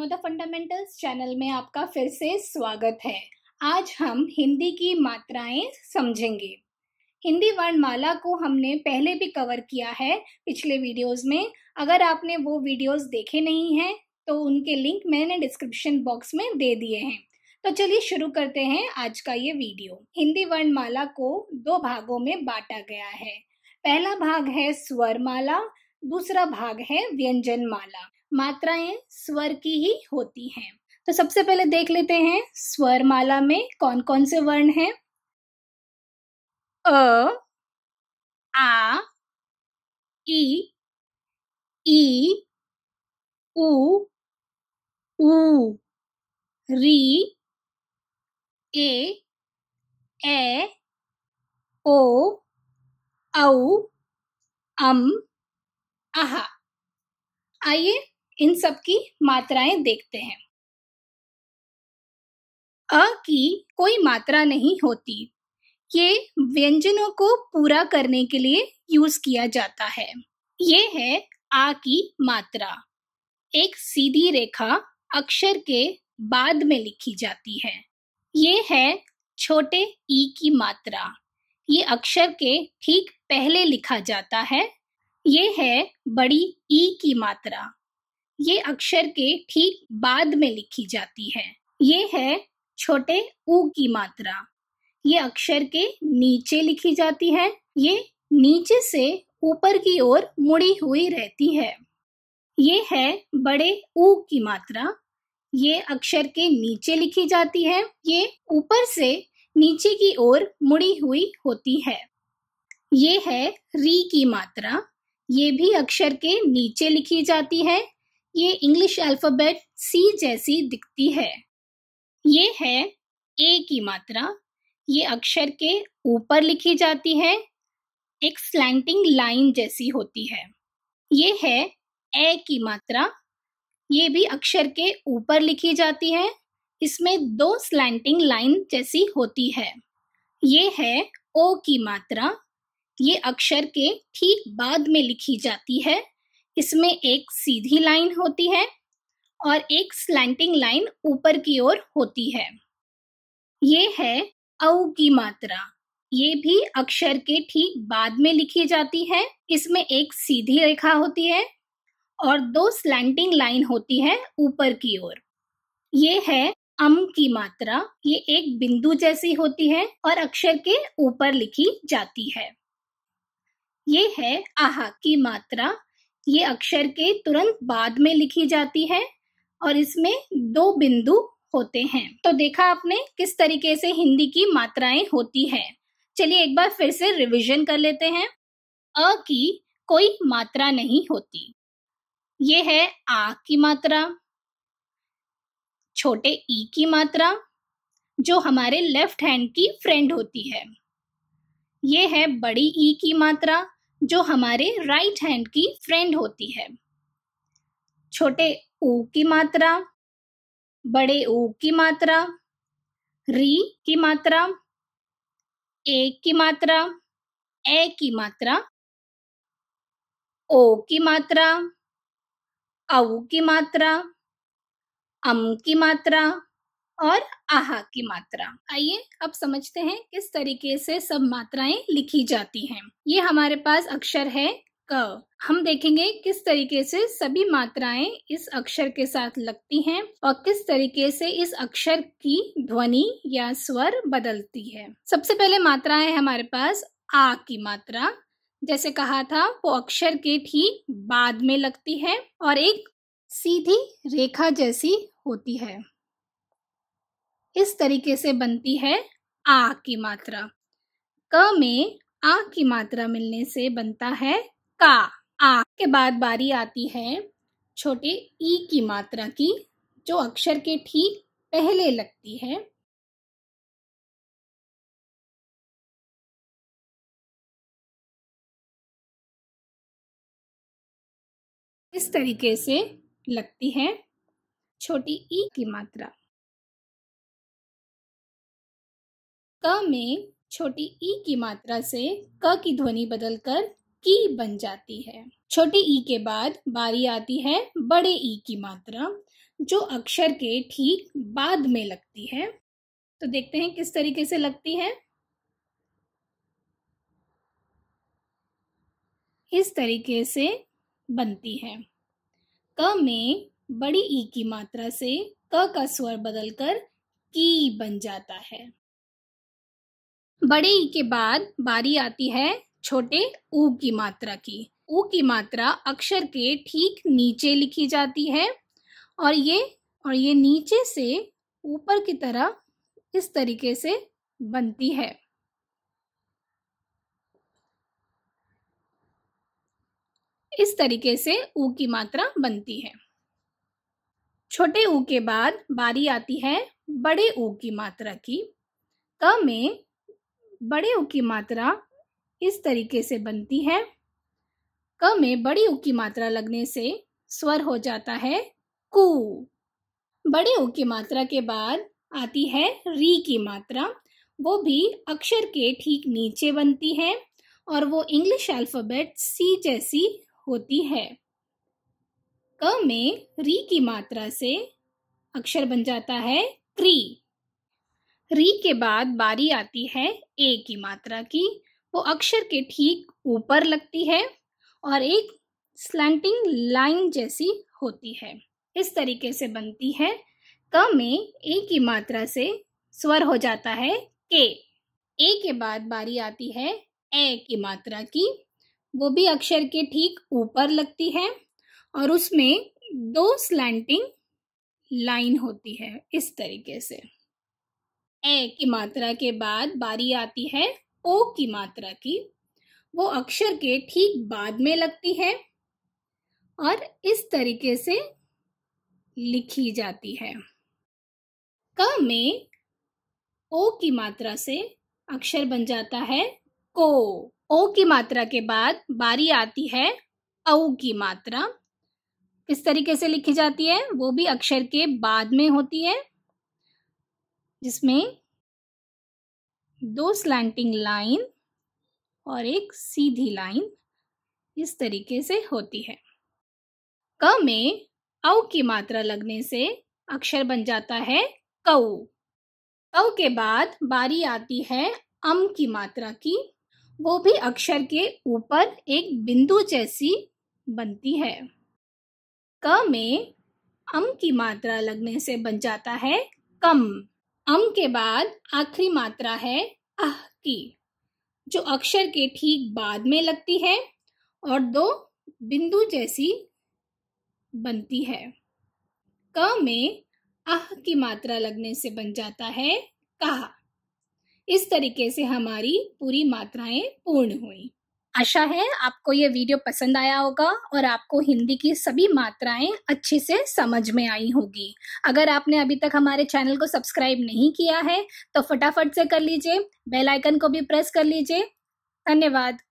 know the fundamentals channel में आपका फिर से स्वागत है आज हम हिंदी की मात्राएं समझेंगे हिंदी वर्णमाला को हमने पहले भी कवर किया है पिछले वीडियोस में अगर आपने वो वीडियोस देखे नहीं हैं तो उनके लिंक मैंने डिस्क्रिप्शन बॉक्स में दे दिए हैं तो चलिए शुरू करते हैं आज का ये वीडियो हिंदी वर्णमाला को दो भागों में बांटा गया है पहला भाग है स्वरमाला दूसरा भाग है व्यंजनमाला मात्राएं स्वर की ही होती हैं तो सबसे पहले देख लेते हैं स्वर माला में कौन कौन से वर्ण हैं अ आ ई ई उ उ री ए ए ओ औ अम आहा आइए इन सब की मात्राएं देखते हैं अ की कोई मात्रा नहीं होती ये व्यंजनों को पूरा करने के लिए यूज किया जाता है ये है आ की मात्रा एक सीधी रेखा अक्षर के बाद में लिखी जाती है ये है छोटे ई की मात्रा ये अक्षर के ठीक पहले लिखा जाता है ये है बड़ी ई की मात्रा ये अक्षर के ठीक बाद में लिखी जाती है ये है छोटे ऊ की मात्रा ये अक्षर के नीचे लिखी जाती है ये नीचे से ऊपर की ओर मुड़ी हुई रहती है ये है बड़े ऊ की मात्रा ये अक्षर के नीचे लिखी जाती है ये ऊपर से नीचे की ओर मुड़ी हुई होती है ये है री की मात्रा ये भी अक्षर के नीचे लिखी जाती है ये इंग्लिश अल्फाबेट सी जैसी दिखती है ये है ए की मात्रा ये अक्षर के ऊपर लिखी जाती है एक स्लैंटिंग लाइन जैसी होती है ये है ए की मात्रा ये भी अक्षर के ऊपर लिखी जाती है इसमें दो स्लैंटिंग लाइन जैसी होती है ये है ओ की मात्रा ये अक्षर के ठीक बाद में लिखी जाती है इसमें एक सीधी लाइन होती है और एक स्लैंटिंग लाइन ऊपर की ओर होती है ये है औ की मात्रा ये भी अक्षर के ठीक बाद में लिखी जाती है इसमें एक सीधी रेखा होती है और दो स्लैंटिंग लाइन होती है ऊपर की ओर ये है अम की मात्रा ये एक बिंदु जैसी होती है और अक्षर के ऊपर लिखी जाती है ये है आहा की मात्रा ये अक्षर के तुरंत बाद में लिखी जाती है और इसमें दो बिंदु होते हैं तो देखा आपने किस तरीके से हिंदी की मात्राएं होती है चलिए एक बार फिर से रिविजन कर लेते हैं अ की कोई मात्रा नहीं होती ये है आ की मात्रा छोटे ई की मात्रा जो हमारे लेफ्ट हैंड की फ्रेंड होती है ये है बड़ी ई की मात्रा जो हमारे राइट हैंड की फ्रेंड होती है छोटे ऊ की मात्रा बड़े ऊ की मात्रा री की मात्रा ए की मात्रा ए की मात्रा ओ की मात्रा औ की मात्रा अम की मात्रा और आहा की मात्रा आइए अब समझते हैं किस तरीके से सब मात्राएं लिखी जाती हैं ये हमारे पास अक्षर है क हम देखेंगे किस तरीके से सभी मात्राएं इस अक्षर के साथ लगती हैं और किस तरीके से इस अक्षर की ध्वनि या स्वर बदलती है सबसे पहले मात्राएं है हमारे पास आ की मात्रा जैसे कहा था वो अक्षर के ठीक बाद में लगती है और एक सीधी रेखा जैसी होती है इस तरीके से बनती है आ की मात्रा क में आ की मात्रा मिलने से बनता है का आ के बाद बारी आती है छोटे ई की मात्रा की जो अक्षर के ठीक पहले लगती है इस तरीके से लगती है छोटी ई की मात्रा क में छोटी ई e की मात्रा से क की ध्वनि बदलकर की बन जाती है छोटे ई e के बाद बारी आती है बड़े ई e की मात्रा जो अक्षर के ठीक बाद में लगती है तो देखते हैं किस तरीके से लगती है इस तरीके से बनती है क में बड़ी ई की मात्रा से क का स्वर बदलकर की बन जाता है बड़े ई के बाद बारी आती है छोटे ऊ की मात्रा की ऊ की मात्रा अक्षर के ठीक नीचे लिखी जाती है और ये और ये नीचे से ऊपर की तरह इस तरीके से बनती है इस तरीके से ऊ की मात्रा बनती है छोटे ऊ के बाद बारी आती है बड़े ऊ की मात्रा की क में बड़े उ की मात्रा इस तरीके से बनती है क में बड़ी उ की मात्रा लगने से स्वर हो जाता है कु बड़े उ की मात्रा के बाद आती है री की मात्रा वो भी अक्षर के ठीक नीचे बनती है और वो इंग्लिश अल्फाबेट सी जैसी होती है क में री की मात्रा से अक्षर बन जाता है क्री री के बाद बारी आती है ए की मात्रा की वो अक्षर के ठीक ऊपर लगती है और एक स्लैंटिंग लाइन जैसी होती है इस तरीके से बनती है क में ए की मात्रा से स्वर हो जाता है के ए के बाद बारी आती है ए की मात्रा की वो भी अक्षर के ठीक ऊपर लगती है और उसमें दो स्लैंटिंग लाइन होती है इस तरीके से ए की मात्रा के बाद बारी आती है ओ की मात्रा की वो अक्षर के ठीक बाद में लगती है और इस तरीके से लिखी जाती है क में ओ की मात्रा से अक्षर बन जाता है को ओ की मात्रा के बाद बारी आती है औ की मात्रा किस तरीके से लिखी जाती है वो भी अक्षर के बाद में होती है जिसमें दो स्लैंटिंग लाइन और एक सीधी लाइन इस तरीके से होती है क में औ की मात्रा लगने से अक्षर बन जाता है कऊ कऊ के बाद बारी आती है अम की मात्रा की वो भी अक्षर के ऊपर एक बिंदु जैसी बनती है क में अम की मात्रा लगने से बन जाता है कम अम के बाद आखिरी मात्रा है अह की जो अक्षर के ठीक बाद में लगती है और दो बिंदु जैसी बनती है क में अह की मात्रा लगने से बन जाता है कहा इस तरीके से हमारी पूरी मात्राएं पूर्ण हुई आशा है आपको ये वीडियो पसंद आया होगा और आपको हिंदी की सभी मात्राएं अच्छे से समझ में आई होगी अगर आपने अभी तक हमारे चैनल को सब्सक्राइब नहीं किया है तो फटाफट से कर लीजिए बेल आइकन को भी प्रेस कर लीजिए धन्यवाद